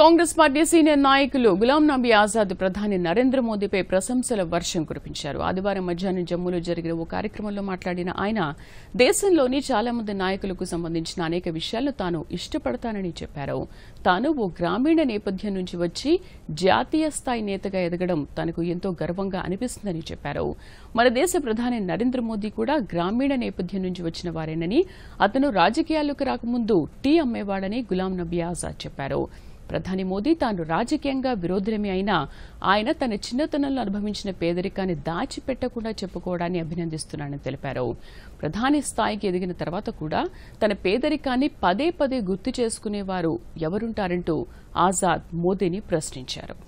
Congress party senior నాయకులు గులాం నబీ ఆజాద్ ప్రధాని నరేంద్ర మోదీపై ప్రశంసల వర్షం కురిపించారు ఆదివారం మధ్యాహ్నం జమ్మూలో జరిగిన ఓ కార్యక్రమంలో మాట్లాడిన ఆయన దేశంలోని చాలా మంది నాయకులకు సంబంధించిన అనేక విషయాలను తాను ఇష్టపడతానని చెప్పారు తాను ఓ గ్రామీణ నేపథ్యం నుంచి వచ్చి జాతీయ స్థాయి నేతగా ఎదగడం తనకు ఎంతో గర్వంగా అనిపిస్తుందని చెప్పారు మన దేశ ప్రధాని నరేంద్ర మోదీ కూడా గ్రామీణ నేపథ్యం నుంచి వచ్చిన వారేనని అతను రాజకీయాల్లోకి రాకముందు టీ అమ్మేవాడని గులాం నబీ ఆజాద్ చెప్పారు ప్రధాని మోదీ తాను రాజకీయంగా విరోధులమే అయినా ఆయన తన చిన్నతనంలో అనుభవించిన పేదరికాన్ని దాచిపెట్టకుండా చెప్పుకోవడాన్ని అభినందిస్తున్నానని తెలిపారు ప్రధాని స్థాయికి ఎదిగిన తర్వాత కూడా తన పేదరికాన్ని పదే పదే గుర్తు చేసుకునేవారు ఎవరుంటారంటూ ఆజాద్ మోదీని ప్రశ్నించారు